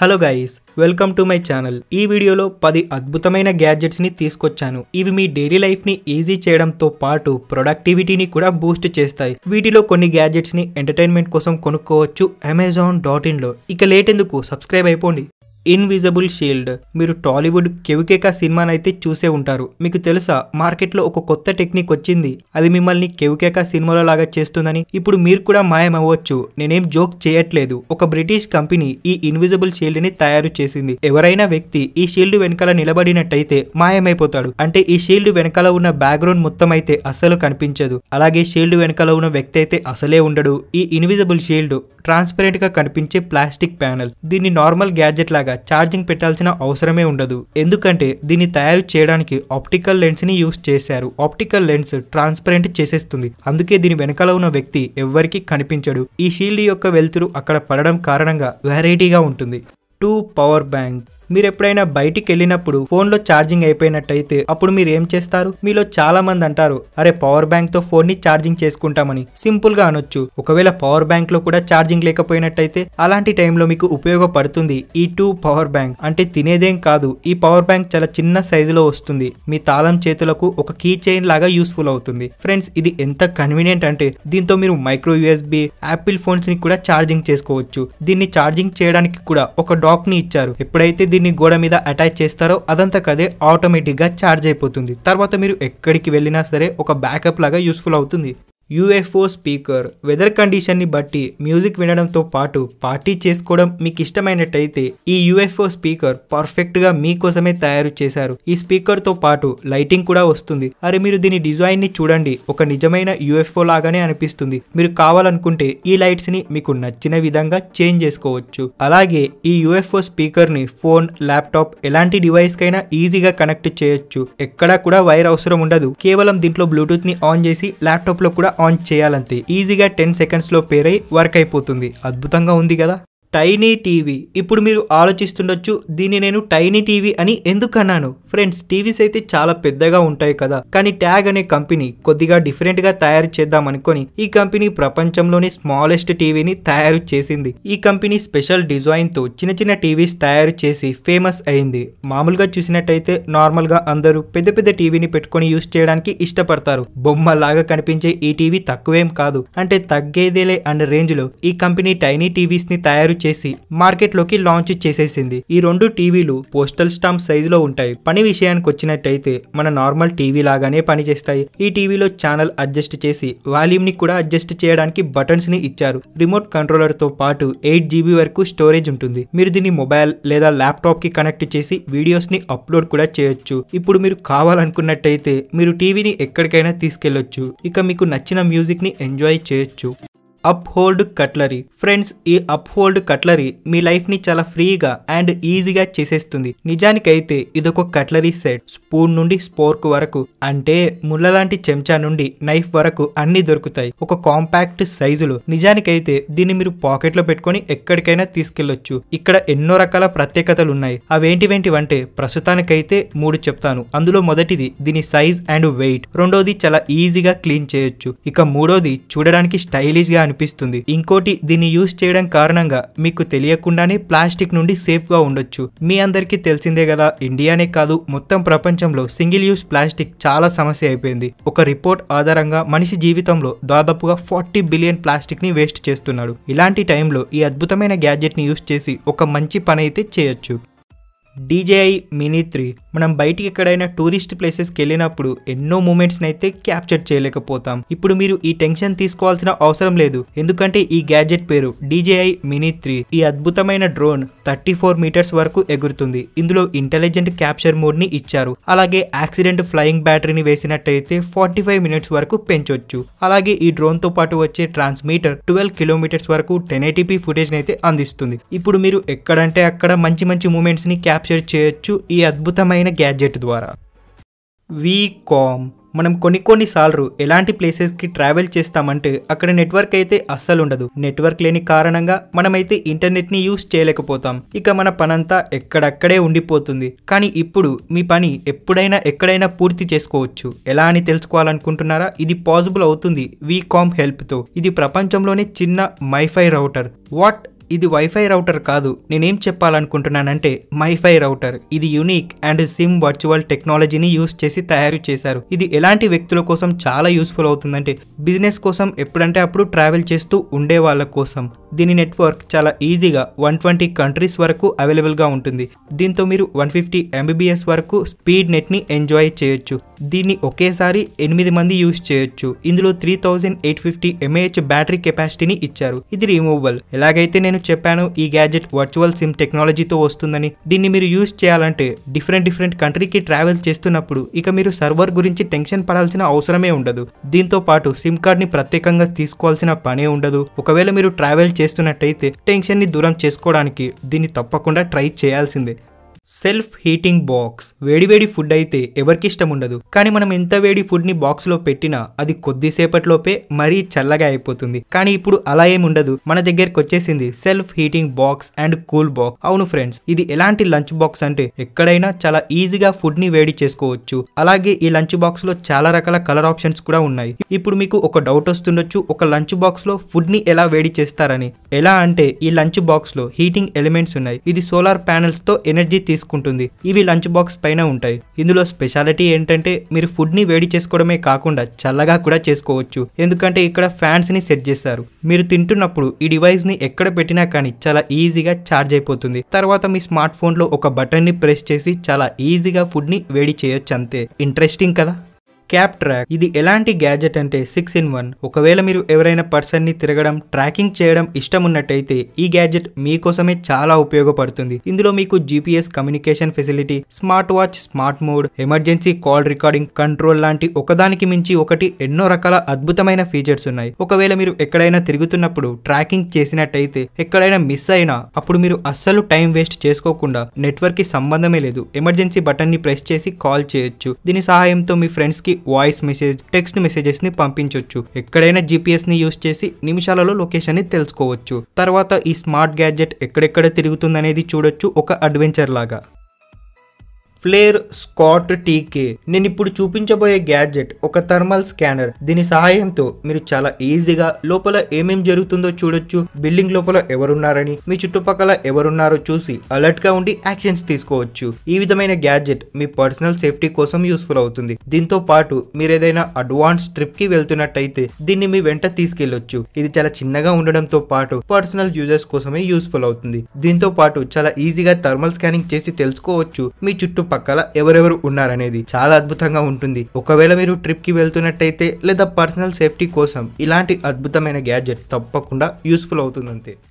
hello guys welcome to my channel ఈ వీడియోలో పది అద్భుతమైన గ్యాడ్జెట్స్ ని తీసుకొచ్చాను ఇవి మీ డైలీ లైఫ్ ని ఈజీ చేయడంతో పాటు ప్రొడక్టివిటీని కూడా బూస్ట్ చేస్తాయి వీటిలో కొన్ని గ్యాడ్జెట్స్ ని ఎంటర్టైన్మెంట్ కోసం కొనుక్కోవచ్చు అమెజాన్ డాట్ ఇన్ లో ఇక లేటెందుకు సబ్స్క్రైబ్ అయిపోండి ఇన్విజిబుల్ షీల్డ్ మీరు టాలీవుడ్ కెవికేకా సినిమానైతే చూసే ఉంటారు మీకు తెలుసా మార్కెట్లో ఒక కొత్త టెక్నిక్ వచ్చింది అది మిమ్మల్ని కెవికేకా సినిమాలో లాగా చేస్తుందని ఇప్పుడు మీరు కూడా మాయమవ్వచ్చు నేనేం జోక్ చేయట్లేదు ఒక బ్రిటిష్ కంపెనీ ఈ ఇన్విజిబుల్ షీల్డ్ ని తయారు చేసింది ఎవరైనా వ్యక్తి ఈ షీల్డ్ వెనకాల నిలబడినట్టయితే మాయమైపోతాడు అంటే ఈ షీల్డ్ వెనకాల ఉన్న బ్యాక్గ్రౌండ్ మొత్తం అయితే అసలు కనిపించదు అలాగే షీల్డ్ వెనకాల ఉన్న వ్యక్తి అయితే అసలే ఉండడు ఈ ఇన్విజిబుల్ షీల్డ్ ట్రాన్స్పరెంట్ గా కనిపించే ప్లాస్టిక్ ప్యానల్ దీన్ని నార్మల్ గ్యాడ్జెట్ లాగా లాగా ఛార్జింగ్ పెట్టాల్సిన అవసరమే ఉండదు ఎందుకంటే దీన్ని తయారు చేయడానికి ఆప్టికల్ లెన్స్ ని యూస్ చేశారు ఆప్టికల్ లెన్స్ ట్రాన్స్పరెంట్ చేసేస్తుంది అందుకే దీని వెనకాల ఉన్న వ్యక్తి ఎవ్వరికీ కనిపించడు ఈ షీల్డ్ యొక్క వెలుతురు అక్కడ పడడం కారణంగా వెరైటీగా ఉంటుంది టూ పవర్ బ్యాంక్ మీరు ఎప్పుడైనా బయటికి వెళ్ళినప్పుడు ఫోన్లో ఛార్జింగ్ అయిపోయినట్టయితే అప్పుడు మీరు ఏం చేస్తారు మీలో చాలా మంది అంటారు అరే పవర్ బ్యాంక్ తో ఫోన్ ని ఛార్జింగ్ చేసుకుంటామని సింపుల్ గా అనొచ్చు ఒకవేళ పవర్ బ్యాంక్ లో కూడా ఛార్జింగ్ లేకపోయినట్టయితే అలాంటి టైంలో మీకు ఉపయోగపడుతుంది ఈ టూ పవర్ బ్యాంక్ అంటే తినేదేం కాదు ఈ పవర్ బ్యాంక్ చాలా చిన్న సైజులో వస్తుంది మీ తాళం చేతులకు ఒక కీ చైన్ లాగా యూస్ఫుల్ అవుతుంది ఫ్రెండ్స్ ఇది ఎంత కన్వీనియంట్ అంటే దీంతో మీరు మైక్రో యూఎస్బి యాపిల్ ఫోన్స్ ని కూడా ఛార్జింగ్ చేసుకోవచ్చు దీన్ని ఛార్జింగ్ చేయడానికి కూడా ఒక డాక్ ని ఇచ్చారు ఎప్పుడైతే దీన్ని గోడ మీద అటాచ్ చేస్తారో అదంతా కదే ఆటోమేటిక్గా ఛార్జ్ అయిపోతుంది తర్వాత మీరు ఎక్కడికి వెళ్ళినా సరే ఒక బ్యాకప్ లాగా యూస్ఫుల్ అవుతుంది యూఎఫ్ఓ స్పీకర్ వెదర్ కండిషన్ని బట్టి మ్యూజిక్ వినడంతో పాటు పార్టీ చేసుకోవడం మీకు ఇష్టమైనట్టయితే ఈ యూఎఫ్ఓ స్పీకర్ పర్ఫెక్ట్గా మీకోసమే తయారు చేశారు ఈ స్పీకర్తో పాటు లైటింగ్ కూడా వస్తుంది అరే మీరు దీని డిజైన్ని చూడండి ఒక నిజమైన యూఎఫ్ఓ లాగానే అనిపిస్తుంది మీరు కావాలనుకుంటే ఈ లైట్స్ని మీకు నచ్చిన విధంగా చేంజ్ చేసుకోవచ్చు అలాగే ఈ యూఎఫ్ఓ స్పీకర్ని ఫోన్ ల్యాప్టాప్ ఎలాంటి డివైస్కైనా ఈజీగా కనెక్ట్ చేయొచ్చు ఎక్కడా కూడా వైర్ అవసరం ఉండదు కేవలం దీంట్లో బ్లూటూత్ని ఆన్ చేసి ల్యాప్టాప్లో కూడా ఆన్ చేయాలంతే ఈజీగా టెన్ సెకండ్స్లో పేరై వర్క్ అయిపోతుంది అద్భుతంగా ఉంది కదా టైనీ టీవీ ఇప్పుడు మీరు ఆలోచిస్తుండొచ్చు దీన్ని నేను టైనీ టీవీ అని ఎందుకు అన్నాను ఫ్రెండ్స్ టీవీస్ అయితే చాలా పెద్దగా ఉంటాయి కదా కానీ ట్యాగ్ అనే కంపెనీ కొద్దిగా డిఫరెంట్ గా తయారు చేద్దాం అనుకుని ఈ కంపెనీ ప్రపంచంలోని స్మాలెస్ట్ టీవీని తయారు చేసింది ఈ కంపెనీ స్పెషల్ డిజైన్ తో చిన్న చిన్న టీవీస్ తయారు చేసి ఫేమస్ అయింది మామూలుగా చూసినట్టయితే నార్మల్ గా అందరూ పెద్ద పెద్ద టీవీని పెట్టుకొని యూస్ చేయడానికి ఇష్టపడతారు బొమ్మలాగా కనిపించే ఈ టీవీ తక్కువేం కాదు అంటే తగ్గేదేలే అండ్ రేంజ్ లో ఈ కంపెనీ టైనీ టీవీస్ ని తయారు చేసి మార్కెట్లోకి లాంచ్ చేసేసింది ఈ రెండు టీవీలు పోస్టల్ స్టాంప్ సైజ్ లో ఉంటాయి పని విషయానికి వచ్చినట్టయితే మన నార్మల్ టీవీ లాగానే పనిచేస్తాయి ఈ టీవీలో ఛానల్ అడ్జస్ట్ చేసి వాల్యూమ్ని కూడా అడ్జస్ట్ చేయడానికి బటన్స్ని ఇచ్చారు రిమోట్ కంట్రోలర్ తో పాటు ఎయిట్ జీబీ వరకు స్టోరేజ్ ఉంటుంది మీరు దీన్ని మొబైల్ లేదా ల్యాప్టాప్ కి కనెక్ట్ చేసి వీడియోస్ని అప్లోడ్ కూడా చేయొచ్చు ఇప్పుడు మీరు కావాలనుకున్నట్టయితే మీరు టీవీని ఎక్కడికైనా తీసుకెళ్లొచ్చు ఇక మీకు నచ్చిన మ్యూజిక్ ని ఎంజాయ్ చేయొచ్చు అప్ హోల్డ్ కట్లరీ ఫ్రెండ్స్ ఈ అప్ హోల్డ్ కట్లరీ మీ లైఫ్ ని చాలా ఫ్రీగా అండ్ ఈజీగా చేసేస్తుంది నిజానికైతే ఇదొక కట్లరీ సెట్ స్పూన్ నుండి స్పోర్క్ వరకు అంటే ముళ్ళ లాంటి చెంచా నుండి నైఫ్ వరకు అన్ని దొరుకుతాయి ఒక కాంపాక్ట్ సైజులో నిజానికైతే దీన్ని మీరు పాకెట్ లో పెట్టుకొని ఎక్కడికైనా తీసుకెళ్లొచ్చు ఇక్కడ ఎన్నో రకాల ప్రత్యేకతలు ఉన్నాయి అవేంటివేంటివంటే ప్రస్తుతానికైతే మూడు చెప్తాను అందులో మొదటిది దీని సైజ్ అండ్ వెయిట్ రెండోది చాలా ఈజీగా క్లీన్ చేయొచ్చు ఇక మూడోది చూడడానికి స్టైలిష్ గా కనిపిస్తుంది ఇంకోటి దీన్ని యూజ్ చేయడం కారణంగా మీకు తెలియకుండానే ప్లాస్టిక్ నుండి సేఫ్గా ఉండొచ్చు మీ అందరికీ తెలిసిందే కదా ఇండియానే కాదు మొత్తం ప్రపంచంలో సింగిల్ యూజ్ ప్లాస్టిక్ చాలా సమస్య అయిపోయింది ఒక రిపోర్ట్ ఆధారంగా మనిషి జీవితంలో దాదాపుగా ఫార్టీ బిలియన్ ప్లాస్టిక్ ని వేస్ట్ చేస్తున్నాడు ఇలాంటి టైంలో ఈ అద్భుతమైన గ్యాడ్జెట్ ని యూజ్ చేసి ఒక మంచి పని అయితే చేయొచ్చు డీజేఐ మినీ త్రీ మనం బయటికి ఎక్కడైనా టూరిస్ట్ ప్లేసెస్కి వెళ్ళినప్పుడు ఎన్నో మూమెంట్స్ని అయితే క్యాప్చర్ చేయలేకపోతాం ఇప్పుడు మీరు ఈ టెన్షన్ తీసుకోవాల్సిన అవసరం లేదు ఎందుకంటే ఈ గ్యాడ్జెట్ పేరు డీజేఐ మినీ త్రీ ఈ అద్భుతమైన డ్రోన్ థర్టీ ఫోర్ మీటర్స్ వరకు ఎగురుతుంది ఇందులో ఇంటెలిజెంట్ క్యాప్చర్ ని ఇచ్చారు అలాగే యాక్సిడెంట్ ఫ్లయింగ్ బ్యాటరీని వేసినట్టయితే ఫార్టీ ఫైవ్ మినిట్స్ వరకు పెంచొచ్చు అలాగే ఈ డ్రోన్తో పాటు వచ్చే ట్రాన్స్మీటర్ ట్వెల్వ్ కిలోమీటర్స్ వరకు టెన్ ఎయిటీపీ అయితే అందిస్తుంది ఇప్పుడు మీరు ఎక్కడంటే అక్కడ మంచి మంచి మూమెంట్స్ని క్యాప్చర్ చేయొచ్చు ఈ అద్భుతమైన ముఖ్యమైన గ్యాడ్జెట్ ద్వారా వీకామ్ మనం కొన్ని కొన్ని సార్లు ఎలాంటి ప్లేసెస్కి ట్రావెల్ చేస్తామంటే అక్కడ నెట్వర్క్ అయితే అస్సలు ఉండదు నెట్వర్క్ లేని కారణంగా మనమైతే ఇంటర్నెట్ని యూస్ చేయలేకపోతాం ఇక మన పనంతా ఎక్కడక్కడే ఉండిపోతుంది కానీ ఇప్పుడు మీ పని ఎప్పుడైనా ఎక్కడైనా పూర్తి చేసుకోవచ్చు ఎలా అని తెలుసుకోవాలనుకుంటున్నారా ఇది పాసిబుల్ అవుతుంది వీకామ్ హెల్ప్తో ఇది ప్రపంచంలోనే చిన్న మైఫై రౌటర్ వాట్ ఇది వైఫై రౌటర్ కాదు నేనేం చెప్పాలనుకుంటున్నానంటే మైఫై రౌటర్ ఇది యూనిక్ అండ్ సిమ్ వర్చువల్ టెక్నాలజీని యూస్ చేసి తయారు చేశారు ఇది ఎలాంటి వ్యక్తుల కోసం చాలా యూస్ఫుల్ అవుతుందంటే బిజినెస్ కోసం ఎప్పుడంటే అప్పుడు ట్రావెల్ చేస్తూ ఉండే వాళ్ళ కోసం దీని నెట్వర్క్ చాలా ఈజీగా వన్ ట్వంటీ కంట్రీస్ వరకు అవైలబుల్గా ఉంటుంది దీంతో మీరు వన్ ఫిఫ్టీ ఎంబీబీఎస్ వరకు స్పీడ్ నెట్ని ఎంజాయ్ చేయొచ్చు దీన్ని ఒకేసారి ఎనిమిది మంది యూస్ చేయొచ్చు ఇందులో three thousand eight fifty mAh battery కెపాసిటీని ఇచ్చారు ఇది రిమూవబుల్ ఎలాగైతే నేను చెప్పాను ఈ గ్యాజెట్ వర్చువల్ సిమ్ టెక్నాలజీతో వస్తుందని దీన్ని మీరు యూజ్ చేయాలంటే డిఫరెంట్ డిఫరెంట్ కంట్రీకి ట్రావెల్ చేస్తున్నప్పుడు ఇక మీరు సర్వర్ గురించి టెన్షన్ పడాల్సిన అవసరమే ఉండదు దీంతో పాటు సిమ్ కార్డ్ని ప్రత్యేకంగా తీసుకోవాల్సిన పనే ఉండదు ఒకవేళ మీరు ట్రావెల్ చేస్తున్నట్టయితే టెన్షన్ని దూరం చేసుకోవడానికి దీన్ని తప్పకుండా ట్రై చేయాల్సిందే సెల్ఫ్ హీటింగ్ బాక్స్ వేడివేడి ఫుడ్ అయితే ఎవరికి ఇష్టం ఉండదు కానీ మనం ఎంత వేడి ఫుడ్ ని బాక్స్ లో పెట్టినా అది కొద్దిసేపట్లోపే మరీ చల్లగా అయిపోతుంది కానీ ఇప్పుడు అలా ఏమి ఉండదు మన దగ్గరకు వచ్చేసింది self heating box and cool box అవును ఫ్రెండ్స్ ఇది ఎలాంటి లంచ్ బాక్స్ అంటే ఎక్కడైనా చాలా ఈజీగా ని వేడి చేసుకోవచ్చు అలాగే ఈ లంచ్ బాక్స్ లో చాలా రకాల కలర్ ఆప్షన్స్ కూడా ఉన్నాయి ఇప్పుడు మీకు ఒక డౌట్ వస్తుండొచ్చు ఒక లంచ్ బాక్స్ లో ఫుడ్ ని ఎలా వేడి చేస్తారని ఎలా అంటే ఈ లంచ్ బాక్స్ లో హీటింగ్ ఎలిమెంట్స్ ఉన్నాయి ఇది సోలార్ తో ఎనర్జీ తీసుకు తీసుకుంటుంది ఇవి లంచ్ బాక్స్ పైన ఉంటాయి ఇందులో స్పెషాలిటీ ఏంటంటే మీరు ఫుడ్ని వేడి చేసుకోవడమే కాకుండా చల్లగా కూడా చేసుకోవచ్చు ఎందుకంటే ఇక్కడ ఫ్యాన్స్ ని సెట్ చేశారు మీరు తింటున్నప్పుడు ఈ డివైస్ ని ఎక్కడ పెట్టినా కానీ చాలా ఈజీగా ఛార్జ్ అయిపోతుంది తర్వాత మీ స్మార్ట్ ఫోన్లో ఒక ని ప్రెస్ చేసి చాలా ఈజీగా ఫుడ్ ని వేడి చేయొచ్చు అంతే ఇంట్రెస్టింగ్ కదా క్యాప్ ట్రాక్ ఇది ఎలాంటి గ్యాజెట్ అంటే సిక్స్ ఇన్ వన్ ఒకవేళ మీరు ఎవరైనా పర్సన్ ని తిరగడం ట్రాకింగ్ చేయడం ఇష్టం ఉన్నట్టయితే ఈ గ్యాజెట్ మీకోసమే చాలా ఉపయోగపడుతుంది ఇందులో మీకు GPS communication facility smart watch smart mode emergency call recording control లాంటి ఒకదానికి మించి ఒకటి ఎన్నో రకాల అద్భుతమైన ఫీచర్స్ ఉన్నాయి ఒకవేళ మీరు ఎక్కడైనా తిరుగుతున్నప్పుడు ట్రాకింగ్ చేసినట్టయితే ఎక్కడైనా మిస్ అయినా అప్పుడు మీరు అస్సలు టైం వేస్ట్ చేసుకోకుండా నెట్వర్క్ కి సంబంధమే లేదు ఎమర్జెన్సీ బటన్ ని ప్రెస్ చేసి కాల్ చేయొచ్చు దీని సహాయంతో మీ ఫ్రెండ్స్ కి వాయిస్ మెసేజ్ టెక్స్ట్ మెసేజెస్ ని పంపించవచ్చు ఎక్కడైనా జిపిఎస్ ని యూస్ చేసి నిమిషాలలో లొకేషన్ ని తెలుసుకోవచ్చు తర్వాత ఈ స్మార్ట్ గ్యాడ్జెట్ ఎక్కడెక్కడ తిరుగుతుందనేది చూడొచ్చు ఒక అడ్వెంచర్ లాగా ఫ్లేర్ స్కాట్ టీకే నేను ఇప్పుడు చూపించబోయే గ్యాడ్జెట్ ఒక థర్మల్ స్కానర్ దీని సహాయంతో మీరు చాలా ఈజీగా లోపల ఏమేం జరుగుతుందో చూడొచ్చు బిల్డింగ్ లోపల ఎవరున్నారని మీ చుట్టుపక్కల ఎవరున్నారో చూసి అలర్ట్ గా ఉండి యాక్షన్స్ తీసుకోవచ్చు ఈ విధమైన గ్యాడ్జెట్ మీ పర్సనల్ సేఫ్టీ కోసం యూస్ఫుల్ అవుతుంది దీంతో పాటు మీరు ఏదైనా అడ్వాన్స్ ట్రిప్ కి వెళ్తున్నట్టయితే దీన్ని మీ వెంట తీసుకెళ్లొచ్చు ఇది చాలా చిన్నగా ఉండడంతో పాటు పర్సనల్ యూజర్స్ కోసమే యూస్ఫుల్ అవుతుంది దీంతో పాటు చాలా ఈజీగా థర్మల్ స్కానింగ్ చేసి తెలుసుకోవచ్చు మీ చుట్టూ పక్కల ఎవరెవరు ఉన్నారనేది చాలా అద్భుతంగా ఉంటుంది ఒకవేళ మీరు ట్రిప్ కి వెళ్తున్నట్టయితే లేదా పర్సనల్ సేఫ్టీ కోసం ఇలాంటి అద్భుతమైన గ్యాడ్జెట్ తప్పకుండా యూస్ఫుల్ అంతే